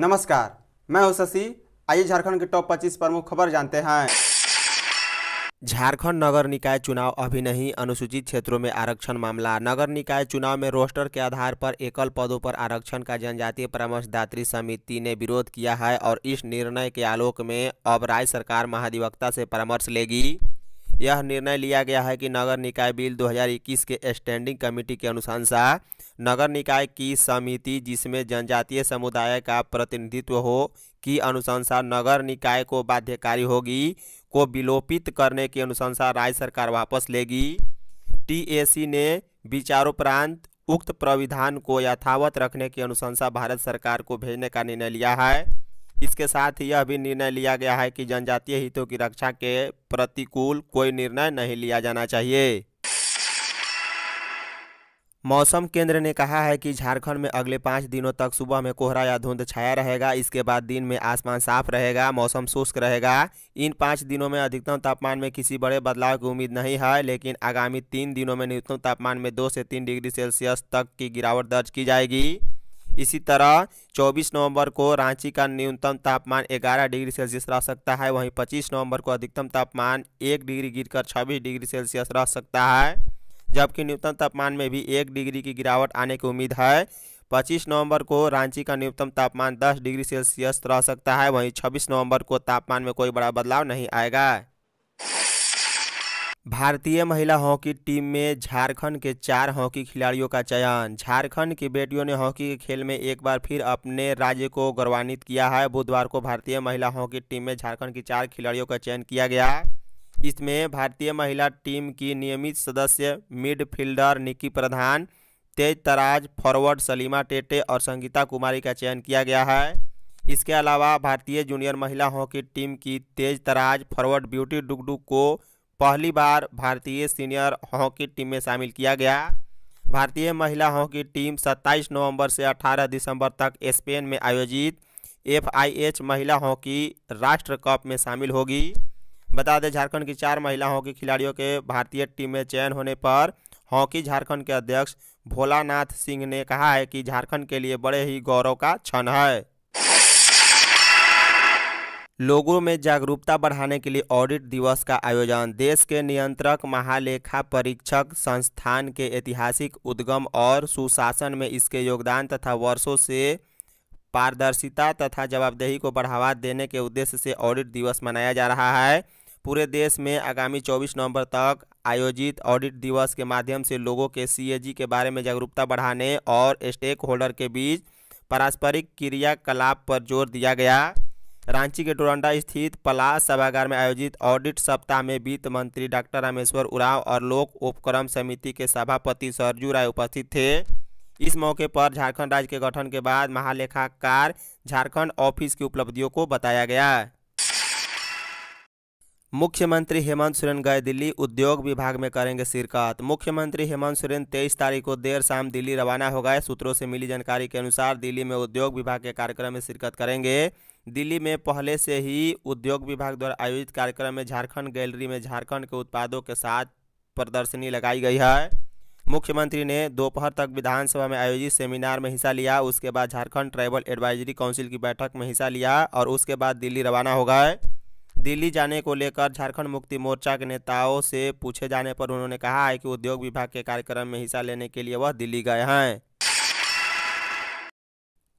नमस्कार मैं हूं शशि आइए झारखंड के टॉप 25 प्रमुख खबर जानते हैं झारखंड नगर निकाय चुनाव अभी नहीं अनुसूचित क्षेत्रों में आरक्षण मामला नगर निकाय चुनाव में रोस्टर के आधार पर एकल पदों पर आरक्षण का जनजातीय परामर्शदात्री समिति ने विरोध किया है और इस निर्णय के आलोक में अब राज्य सरकार महाधिवक्ता से परामर्श लेगी यह निर्णय लिया गया है कि नगर निकाय बिल 2021 के स्टैंडिंग कमेटी के अनुशंसा नगर निकाय की समिति जिसमें जनजातीय समुदाय का प्रतिनिधित्व हो की अनुशंसा नगर निकाय को बाध्यकारी होगी को विलोपित करने की अनुशंसा राज्य सरकार वापस लेगी टीएसी ने विचारोपरांत उक्त प्राविधान को यथावत रखने की अनुशंसा भारत सरकार को भेजने का निर्णय लिया है इसके साथ ही यह भी निर्णय लिया गया है कि जनजातीय हितों की रक्षा के प्रतिकूल कोई निर्णय नहीं लिया जाना चाहिए मौसम केंद्र ने कहा है कि झारखंड में अगले पाँच दिनों तक सुबह में कोहरा या धुंध छाया रहेगा इसके बाद दिन में आसमान साफ रहेगा मौसम शुष्क रहेगा इन पाँच दिनों में अधिकतम तापमान में किसी बड़े बदलाव की उम्मीद नहीं है लेकिन आगामी तीन दिनों में न्यूनतम तापमान में दो से तीन डिग्री सेल्सियस तक की गिरावट दर्ज की जाएगी इसी तरह 24 नवंबर को रांची का न्यूनतम तापमान 11 डिग्री सेल्सियस रह सकता है वहीं 25 नवंबर को अधिकतम तापमान एक डिग्री गिरकर 26 डिग्री सेल्सियस रह सकता है जबकि न्यूनतम तापमान में भी एक डिग्री की गिरावट आने की उम्मीद है 25 नवंबर को रांची का न्यूनतम तापमान 10 डिग्री सेल्सियस रह सकता है वहीं 26 नवंबर को तापमान में कोई बड़ा बदलाव नहीं आएगा भारतीय महिला हॉकी टीम में झारखंड के चार हॉकी खिलाड़ियों का चयन झारखंड की बेटियों ने हॉकी के खेल में एक बार फिर अपने राज्य को गौरवान्वित किया है बुधवार को भारतीय महिला हॉकी टीम में झारखंड की चार खिलाड़ियों का चयन किया गया इसमें भारतीय महिला टीम की नियमित सदस्य मिडफील्डर निकी प्रधान तेज तराज फॉरवर्ड सलीमा टेटे और संगीता कुमारी का चयन किया गया है इसके अलावा भारतीय जूनियर महिला हॉकी टीम की तेज तराज फॉरवर्ड ब्यूटी डुगडुग को पहली बार भारतीय सीनियर हॉकी टीम में शामिल किया गया भारतीय महिला हॉकी टीम 27 नवंबर से 18 दिसंबर तक स्पेन में आयोजित एफआईएच महिला हॉकी राष्ट्र कप में शामिल होगी बता दें झारखंड की चार महिला हॉकी खिलाड़ियों के भारतीय टीम में चयन होने पर हॉकी झारखंड के अध्यक्ष भोलानाथ सिंह ने कहा है कि झारखंड के लिए बड़े ही गौरव का क्षण है लोगों में जागरूकता बढ़ाने के लिए ऑडिट दिवस का आयोजन देश के नियंत्रक महालेखा परीक्षक संस्थान के ऐतिहासिक उद्गम और सुशासन में इसके योगदान तथा वर्षों से पारदर्शिता तथा जवाबदेही को बढ़ावा देने के उद्देश्य से ऑडिट दिवस मनाया जा रहा है पूरे देश में आगामी 24 नवंबर तक आयोजित ऑडिट दिवस के माध्यम से लोगों के सी के बारे में जागरूकता बढ़ाने और स्टेक होल्डर के बीच पारस्परिक क्रियाकलाप पर जोर दिया गया रांची के टोरंडा स्थित पलास सभागार में आयोजित ऑडिट सप्ताह में वित्त मंत्री डॉक्टर रामेश्वर उराव और लोक उपक्रम समिति के सभापति सरजू राय उपस्थित थे इस मौके पर झारखंड राज्य के गठन के बाद महालेखाकार झारखंड ऑफिस की उपलब्धियों को बताया गया मुख्यमंत्री हेमंत सोरेन गए दिल्ली उद्योग विभाग में करेंगे शिरकत मुख्यमंत्री हेमंत सोरेन 23 तारीख को देर शाम दिल्ली रवाना हो गए सूत्रों से मिली जानकारी के अनुसार दिल्ली में उद्योग विभाग के कार्यक्रम में शिरकत करेंगे दिल्ली में पहले से ही उद्योग विभाग द्वारा आयोजित कार्यक्रम में झारखंड गैलरी में झारखंड के उत्पादों के साथ प्रदर्शनी लगाई गई है मुख्यमंत्री ने दोपहर तक विधानसभा में आयोजित सेमिनार में हिस्सा लिया उसके बाद झारखंड ट्राइबल एडवाइजरी काउंसिल की बैठक में हिस्सा लिया और उसके बाद दिल्ली रवाना हो गए दिल्ली जाने को लेकर झारखंड मुक्ति मोर्चा के नेताओं से पूछे जाने पर उन्होंने कहा है कि उद्योग विभाग के कार्यक्रम में हिस्सा लेने के लिए वह दिल्ली गए हैं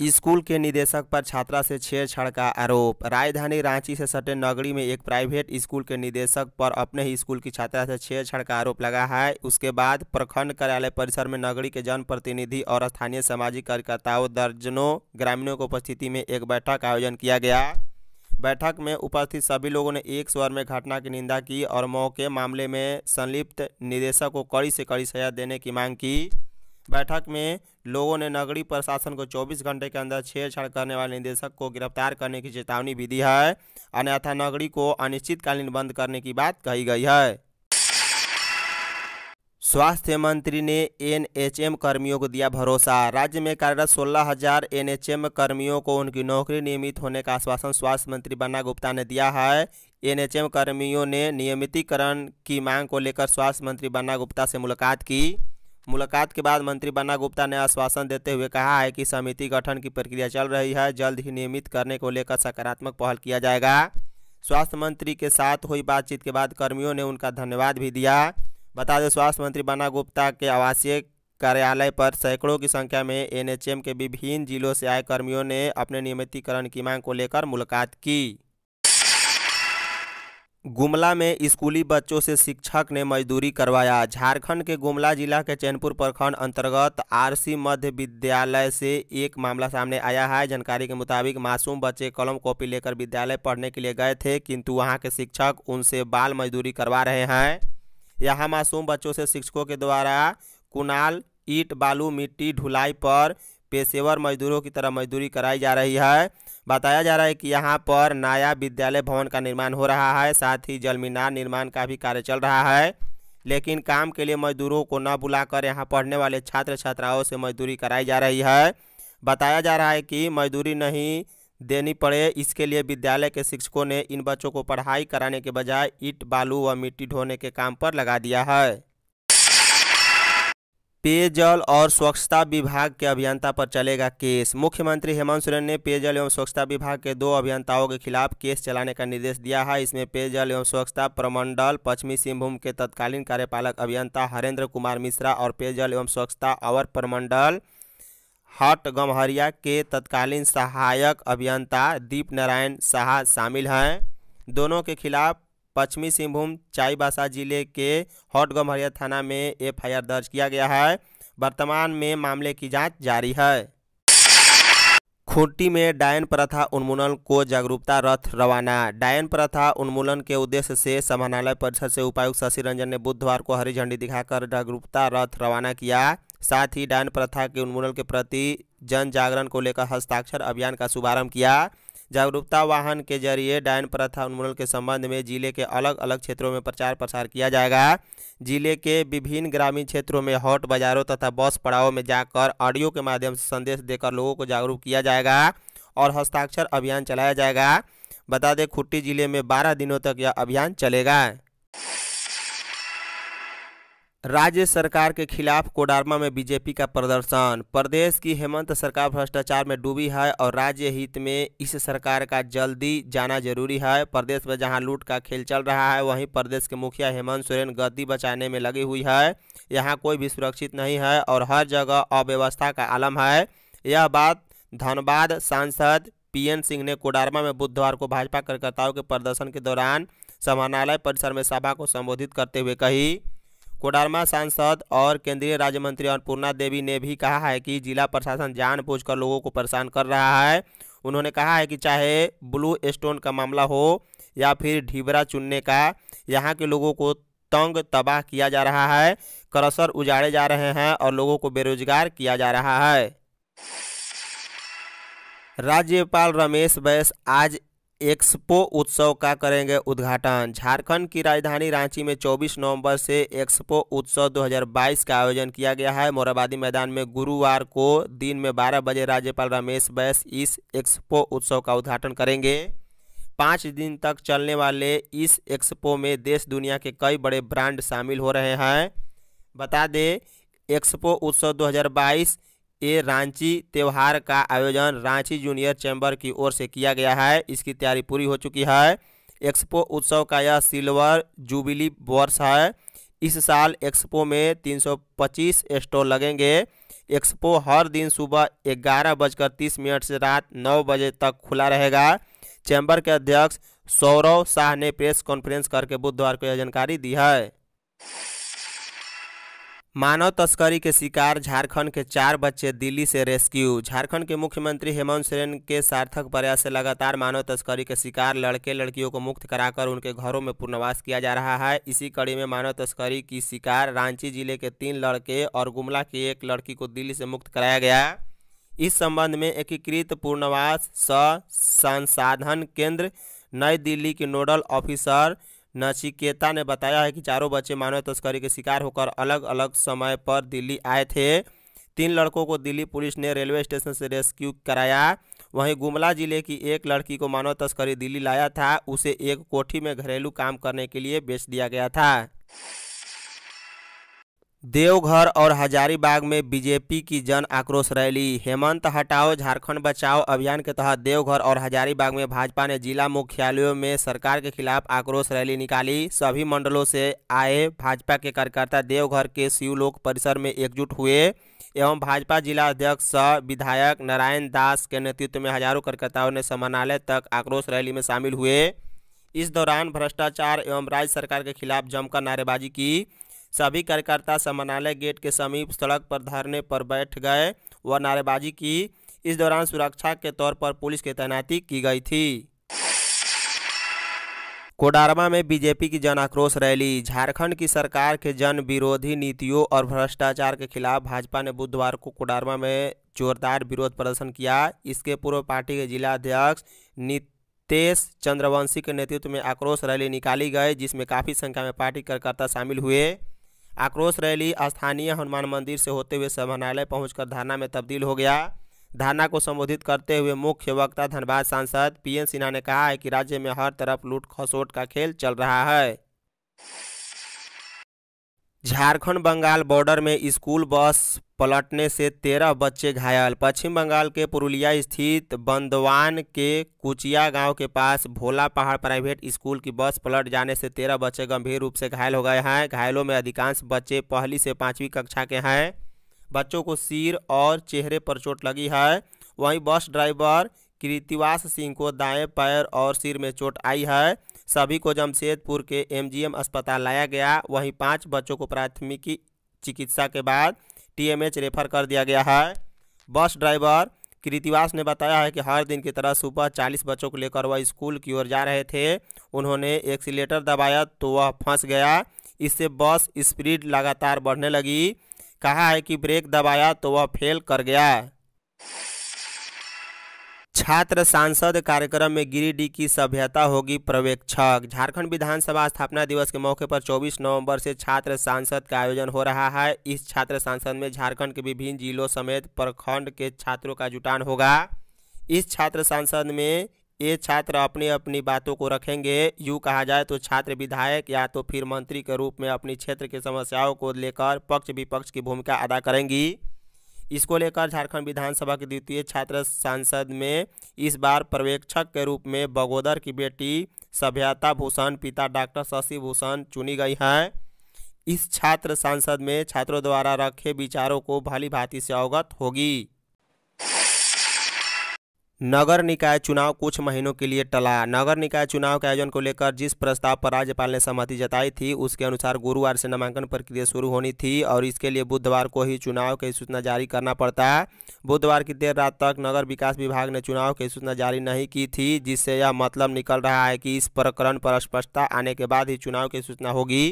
स्कूल के निदेशक पर छात्रा से छेड़छाड़ का आरोप राजधानी रांची से सटे नगरी में एक प्राइवेट स्कूल के निदेशक पर अपने ही स्कूल की छात्रा से छेड़छाड़ का आरोप लगा है उसके बाद प्रखंड कार्यालय परिसर में नगरी के जनप्रतिनिधि और स्थानीय सामाजिक कार्यकर्ताओं दर्जनों ग्रामीणों की उपस्थिति में एक बैठक का आयोजन किया गया बैठक में उपस्थित सभी लोगों ने एक स्वर में घटना की निंदा की और मौके मामले में संलिप्त निदेशक को कड़ी से कड़ी सजा देने की मांग की बैठक में लोगों ने नगरीय प्रशासन को 24 घंटे के अंदर छेड़छाड़ करने वाले निदेशक को गिरफ्तार करने की चेतावनी भी दी है अन्यथा नगरी को अनिश्चितकालीन बंद करने की बात कही गई है स्वास्थ्य मंत्री ने एनएचएम कर्मियों को दिया भरोसा राज्य में कार्यरत सोलह हजार एनएचएम कर्मियों को उनकी नौकरी नियमित होने का आश्वासन स्वास्थ्य मंत्री बन्ना गुप्ता ने दिया है एनएचएम कर्मियों ने नियमितीकरण की मांग को लेकर स्वास्थ्य मंत्री बन्ना गुप्ता से मुलाकात की मुलाकात के बाद मंत्री बन्ना गुप्ता ने आश्वासन देते हुए कहा है कि समिति गठन की प्रक्रिया चल रही है जल्द ही नियमित करने को लेकर सकारात्मक पहल किया जाएगा स्वास्थ्य मंत्री के साथ हुई बातचीत के बाद कर्मियों ने उनका धन्यवाद भी दिया बता दें स्वास्थ्य मंत्री बन्ना गुप्ता के आवासीय कार्यालय पर सैकड़ों की संख्या में एनएचएम के विभिन्न जिलों से आए कर्मियों ने अपने नियमितीकरण की मांग को लेकर मुलाकात की गुमला में स्कूली बच्चों से शिक्षक ने मजदूरी करवाया झारखंड के गुमला जिला के चैनपुर प्रखंड अंतर्गत आरसी मध्य विद्यालय से एक मामला सामने आया है जानकारी के मुताबिक मासूम बच्चे कलम कॉपी लेकर विद्यालय पढ़ने के लिए गए थे किंतु वहां के शिक्षक उनसे बाल मजदूरी करवा रहे हैं यहाँ मासूम बच्चों से शिक्षकों के द्वारा कुनाल ईट बालू मिट्टी ढुलाई पर पेशेवर मजदूरों की तरह मजदूरी कराई जा रही है बताया जा रहा है कि यहाँ पर नया विद्यालय भवन का निर्माण हो रहा है साथ ही जल मीनार निर्माण का भी कार्य चल रहा है लेकिन काम के लिए मजदूरों को न बुलाकर यहाँ पढ़ने वाले छात्र छात्राओं से मजदूरी कराई जा रही है बताया जा रहा है कि मजदूरी नहीं देनी पड़े इसके लिए विद्यालय के शिक्षकों ने इन बच्चों को पढ़ाई कराने के बजाय ईट बालू व मिट्टी ढोने के काम पर लगा दिया है पेयजल और स्वच्छता विभाग के अभियंता पर चलेगा केस मुख्यमंत्री हेमंत सोरेन ने पेयजल एवं स्वच्छता विभाग के दो अभियंताओं के खिलाफ केस चलाने का निर्देश दिया है इसमें पेयजल एवं स्वच्छता प्रमंडल पश्चिमी सिंहभूम के तत्कालीन कार्यपालक अभियंता हरेंद्र कुमार मिश्रा और पेयजल एवं स्वच्छता अवर प्रमंडल हट गमहरिया के तत्कालीन सहायक अभियंता दीप नारायण शाह शामिल हैं दोनों के खिलाफ पश्चिमी सिंहभूम चाईबासा जिले के हॉटगमहरिया थाना में एफआईआर दर्ज किया गया है वर्तमान में मामले की जांच जारी है खूंटी में डायन प्रथा उन्मूलन को जागरूकता रथ रवाना डायन प्रथा उन्मूलन के उद्देश्य से समाहरणालय परिषद से उपायुक्त शशि रंजन ने बुधवार को हरी झंडी दिखाकर जागरूकता रथ रवाना किया साथ ही डायन प्रथा के उन्मूलन के प्रति जन जागरण को लेकर हस्ताक्षर अभियान का शुभारंभ किया जागरूकता वाहन के जरिए डायन प्रथा उन्मूलन के संबंध में जिले के अलग अलग क्षेत्रों में प्रचार प्रसार किया जाएगा जिले के विभिन्न ग्रामीण क्षेत्रों में हॉट बाजारों तथा बस पड़ावों में जाकर ऑडियो के माध्यम से संदेश देकर लोगों को जागरूक किया जाएगा और हस्ताक्षर अभियान चलाया जाएगा बता दें खुट्टी जिले में बारह दिनों तक यह अभियान चलेगा राज्य सरकार के खिलाफ कोडारमा में बीजेपी का प्रदर्शन प्रदेश की हेमंत सरकार भ्रष्टाचार में डूबी है और राज्य हित में इस सरकार का जल्दी जाना जरूरी है प्रदेश में जहां लूट का खेल चल रहा है वहीं प्रदेश के मुखिया हेमंत सोरेन गद्दी बचाने में लगी हुई है यहां कोई भी सुरक्षित नहीं है और हर जगह अव्यवस्था का आलम है यह बात धनबाद सांसद पी सिंह ने कोडारमा में बुधवार को भाजपा कार्यकर्ताओं के प्रदर्शन के दौरान समानालय परिसर में सभा को संबोधित करते हुए कही कोडरमा सांसद और केंद्रीय राज्य मंत्री अन्नपूर्णा देवी ने भी कहा है कि जिला प्रशासन जानबूझकर लोगों को परेशान कर रहा है उन्होंने कहा है कि चाहे ब्लू स्टोन का मामला हो या फिर ढीबरा चुनने का यहाँ के लोगों को तंग तबाह किया जा रहा है करसर उजाड़े जा रहे हैं और लोगों को बेरोजगार किया जा रहा है राज्यपाल रमेश बैस आज एक्सपो उत्सव का करेंगे उद्घाटन झारखंड की राजधानी रांची में 24 नवंबर से एक्सपो उत्सव 2022 का आयोजन किया गया है मोराबादी मैदान में गुरुवार को दिन में 12 बजे राज्यपाल रमेश बैस इस एक्सपो उत्सव का उद्घाटन करेंगे पाँच दिन तक चलने वाले इस एक्सपो में देश दुनिया के कई बड़े ब्रांड शामिल हो रहे हैं बता दें एक्सपो उत्सव दो ए रांची त्यौहार का आयोजन रांची जूनियर चैम्बर की ओर से किया गया है इसकी तैयारी पूरी हो चुकी है एक्सपो उत्सव का यह सिल्वर जुबिली वर्ष है इस साल एक्सपो में 325 स्टॉल लगेंगे एक्सपो हर दिन सुबह ग्यारह बजकर तीस मिनट से रात नौ बजे तक खुला रहेगा चैम्बर के अध्यक्ष सौरव शाह ने प्रेस कॉन्फ्रेंस करके बुधवार को यह जानकारी दी है मानव तस्करी के शिकार झारखंड के चार बच्चे दिल्ली से रेस्क्यू झारखंड के मुख्यमंत्री हेमंत सोरेन के सार्थक प्रयास से लगातार मानव तस्करी के शिकार लड़के लड़कियों को मुक्त कराकर उनके घरों में पुनर्वास किया जा रहा है इसी कड़ी में मानव तस्करी की शिकार रांची जिले के तीन लड़के और गुमला की एक लड़की को दिल्ली से मुक्त कराया गया इस संबंध में एकीकृत पुनर्वास संसाधन केंद्र नई दिल्ली के नोडल ऑफिसर नचिकेता ने बताया है कि चारों बच्चे मानव तस्करी के शिकार होकर अलग अलग समय पर दिल्ली आए थे तीन लड़कों को दिल्ली पुलिस ने रेलवे स्टेशन से रेस्क्यू कराया वहीं गुमला जिले की एक लड़की को मानव तस्करी दिल्ली लाया था उसे एक कोठी में घरेलू काम करने के लिए बेच दिया गया था देवघर और हजारीबाग में बीजेपी की जन आक्रोश रैली हेमंत हटाओ झारखंड बचाओ अभियान के तहत देवघर और हजारीबाग में भाजपा ने जिला मुख्यालयों में सरकार के खिलाफ आक्रोश रैली निकाली सभी मंडलों से आए भाजपा के कार्यकर्ता देवघर के शिवलोक परिसर में एकजुट हुए एवं भाजपा जिला अध्यक्ष सह विधायक नारायण दास के नेतृत्व में हजारों कार्यकर्ताओं ने समानालय तक आक्रोश रैली में शामिल हुए इस दौरान भ्रष्टाचार एवं राज्य सरकार के खिलाफ जमकर नारेबाजी की सभी कार्यकर्ता समनालय गेट के समीप सड़क पर धरने पर बैठ गए व नारेबाजी की इस दौरान सुरक्षा के तौर पर पुलिस की तैनाती की गई थी कोडारमा में बीजेपी की जन आक्रोश रैली झारखंड की सरकार के जन विरोधी नीतियों और भ्रष्टाचार के खिलाफ भाजपा ने बुधवार को कोडारमा में जोरदार विरोध प्रदर्शन किया इसके पूर्व पार्टी के जिला अध्यक्ष नितेश चंद्रवंशी के नेतृत्व में आक्रोश रैली निकाली गई जिसमें काफ़ी संख्या में पार्टी कार्यकर्ता शामिल हुए आक्रोश रैली स्थानीय हनुमान मंदिर से होते हुए सभानालय पहुंचकर धरना में तब्दील हो गया धरना को संबोधित करते हुए मुख्य वक्ता धनबाद सांसद पीएन सिन्हा ने कहा है कि राज्य में हर तरफ लूट खसोट का खेल चल रहा है झारखंड बंगाल बॉर्डर में स्कूल बस पलटने से तेरह बच्चे घायल पश्चिम बंगाल के पुरुलिया स्थित बंदवान के कुचिया गांव के पास भोला पहाड़ प्राइवेट स्कूल की बस पलट जाने से तेरह बच्चे गंभीर रूप से घायल हो गए हैं घायलों में अधिकांश बच्चे पहली से पाँचवीं कक्षा के हैं बच्चों को सिर और चेहरे पर चोट लगी है वहीं बस ड्राइवर कृतिवास सिंह को दाएँ पैर और सिर में चोट आई है सभी को जमशेदपुर के एमजीएम अस्पताल लाया गया वहीं पाँच बच्चों को प्राथमिकी चिकित्सा के बाद टीएमएच रेफर कर दिया गया है बस ड्राइवर कृतिवास ने बताया है कि हर दिन की तरह सुबह चालीस बच्चों को लेकर वह स्कूल की ओर जा रहे थे उन्होंने एक्सीटर दबाया तो वह फंस गया इससे बस स्पीड लगातार बढ़ने लगी कहा है कि ब्रेक दबाया तो वह फेल कर गया छात्र सांसद कार्यक्रम में गिरिडीह की सभ्यता होगी प्रवेक्षक झारखंड विधानसभा स्थापना दिवस के मौके पर 24 नवंबर से छात्र सांसद का आयोजन हो रहा है इस छात्र सांसद में झारखंड के विभिन्न जिलों समेत प्रखंड के छात्रों का जुटान होगा इस छात्र सांसद में ये छात्र अपनी अपनी बातों को रखेंगे यूँ कहा जाए तो छात्र विधायक या तो फिर मंत्री के रूप में अपनी क्षेत्र की समस्याओं को लेकर पक्ष विपक्ष की भूमिका अदा करेंगी इसको लेकर झारखंड विधानसभा के द्वितीय छात्र सांसद में इस बार पर्यवेक्षक के रूप में बगोदर की बेटी सभ्यता भूषण पिता डॉक्टर शशि भूषण चुनी गई हैं इस छात्र सांसद में छात्रों द्वारा रखे विचारों को भली भांति से अवगत होगी नगर निकाय चुनाव कुछ महीनों के लिए टला नगर निकाय चुनाव के आयोजन को लेकर जिस प्रस्ताव पर राज्यपाल ने सहमति जताई थी उसके अनुसार गुरुवार से नामांकन प्रक्रिया शुरू होनी थी और इसके लिए बुधवार को ही चुनाव की सूचना जारी करना पड़ता है बुधवार की देर रात तक नगर विकास विभाग ने चुनाव की सूचना जारी नहीं की थी जिससे यह मतलब निकल रहा है कि इस प्रकरण पर स्पष्टता आने के बाद ही चुनाव की सूचना होगी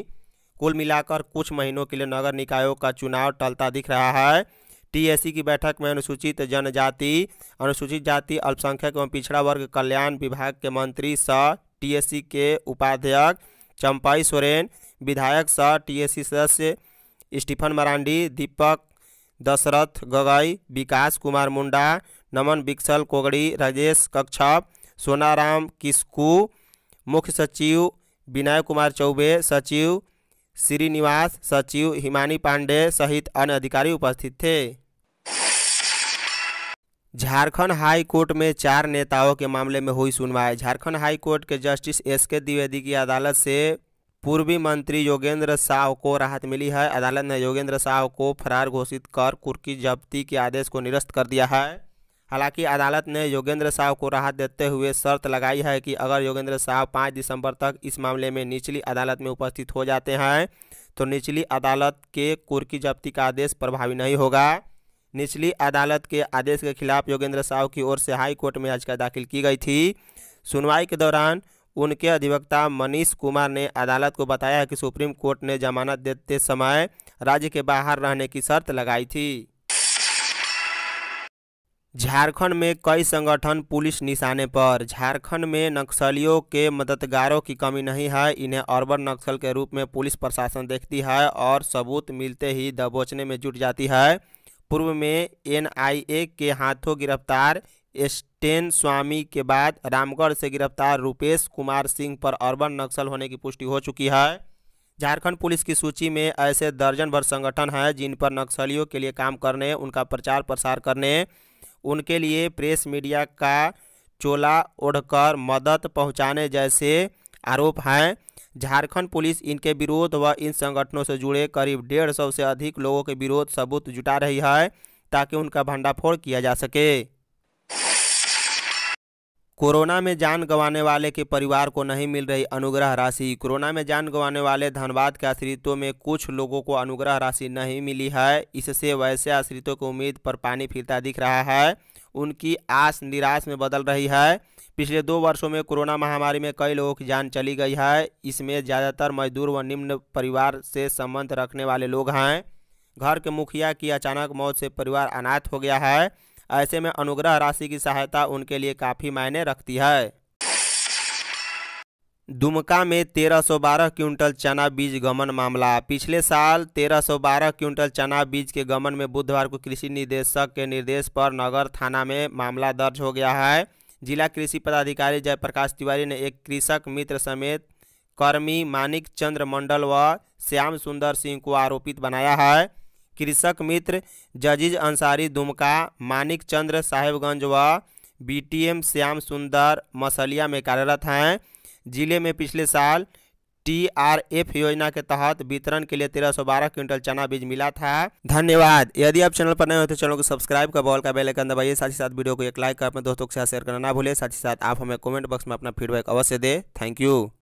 कुल मिलाकर कुछ महीनों के लिए नगर निकायों का चुनाव टलता दिख रहा है टीएससी की बैठक में अनुसूचित जनजाति अनुसूचित जाति अल्पसंख्यक एवं पिछड़ा वर्ग कल्याण विभाग के मंत्री सह टीएससी के उपाध्यक्ष चंपाई सोरेन विधायक सह टीएससी सदस्य स्टीफन मरांडी दीपक दशरथ गगई विकास कुमार मुंडा नमन बिक्सल कोगड़ी राजेश कक्षप सोनाराम किस्कू मुख्य सचिव विनय कुमार चौबे सचिव श्रीनिवास सचिव हिमानी पांडे सहित अन्य अधिकारी उपस्थित थे झारखंड हाई कोर्ट में चार नेताओं के मामले में हुई सुनवाई झारखंड हाई कोर्ट के जस्टिस एस के द्विवेदी की अदालत से पूर्वी मंत्री योगेंद्र साव को राहत मिली है अदालत ने योगेंद्र साव को फरार घोषित कर कुर्की जब्ती के आदेश को निरस्त कर दिया है हालांकि अदालत ने योगेंद्र साहब को राहत देते हुए शर्त लगाई है कि अगर योगेंद्र साहब पाँच दिसंबर तक इस मामले में निचली अदालत में उपस्थित हो जाते हैं तो निचली अदालत के कुर्की जब्ती का आदेश प्रभावी नहीं होगा निचली अदालत के आदेश के खिलाफ योगेंद्र साहू की ओर से हाई कोर्ट में याचिका दाखिल की गई थी सुनवाई के दौरान उनके अधिवक्ता मनीष कुमार ने अदालत को बताया कि सुप्रीम कोर्ट ने जमानत देते समय राज्य के बाहर रहने की शर्त लगाई थी झारखंड में कई संगठन पुलिस निशाने पर झारखंड में नक्सलियों के मददगारों की कमी नहीं है इन्हें अर्बन नक्सल के रूप में पुलिस प्रशासन देखती है और सबूत मिलते ही दबोचने में जुट जाती है पूर्व में एनआईए के हाथों गिरफ्तार एस्टेन स्वामी के बाद रामगढ़ से गिरफ्तार रूपेश कुमार सिंह पर अर्बन नक्सल होने की पुष्टि हो चुकी है झारखंड पुलिस की सूची में ऐसे दर्जन भर संगठन हैं जिन पर नक्सलियों के लिए काम करने उनका प्रचार प्रसार करने उनके लिए प्रेस मीडिया का चोला ओढ़कर मदद पहुंचाने जैसे आरोप हैं झारखंड पुलिस इनके विरोध व इन संगठनों से जुड़े करीब डेढ़ सौ से अधिक लोगों के विरोध सबूत जुटा रही है ताकि उनका भंडाफोड़ किया जा सके कोरोना में जान गंवाने वाले के परिवार को नहीं मिल रही अनुग्रह राशि कोरोना में जान गंवाने वाले धनबाद के आश्रितों में कुछ लोगों को अनुग्रह राशि नहीं मिली है इससे वैसे आश्रितों की उम्मीद पर पानी फिरता दिख रहा है उनकी आस निराश में बदल रही है पिछले दो वर्षों में कोरोना महामारी में कई लोगों की जान चली गई है इसमें ज़्यादातर मजदूर व निम्न परिवार से संबंध रखने वाले लोग हैं घर के मुखिया की अचानक मौत से परिवार अनाथ हो गया है ऐसे में अनुग्रह राशि की सहायता उनके लिए काफ़ी मायने रखती है दुमका में 1312 क्विंटल चना बीज गमन मामला पिछले साल 1312 क्विंटल चना बीज के गमन में बुधवार को कृषि निदेशक के निर्देश पर नगर थाना में मामला दर्ज हो गया है जिला कृषि पदाधिकारी जयप्रकाश तिवारी ने एक कृषक मित्र समेत कर्मी मानिक चंद्र मंडल व श्याम सुंदर सिंह को आरोपित बनाया है कृषक मित्र जजीज अंसारी दुमका मानिक चंद्र साहेबगंज व बीटीएम श्याम सुंदर मसलिया में कार्यरत हैं जिले में पिछले साल टीआरएफ योजना के तहत वितरण के लिए 1312 क्विंटल चना बीज मिला था धन्यवाद यदि आप चैनल पर नए हो तो चैनल को सब्सक्राइब कर बॉल का बेल आइकन दबाइए साथ ही साथ वीडियो को एक लाइक कर अपने दोस्तों के साथ शेयर करना ना भूलें साथ ही साथ आप हमें कमेंट बॉक्स में अपना फीडबैक अवश्य दें थैंक यू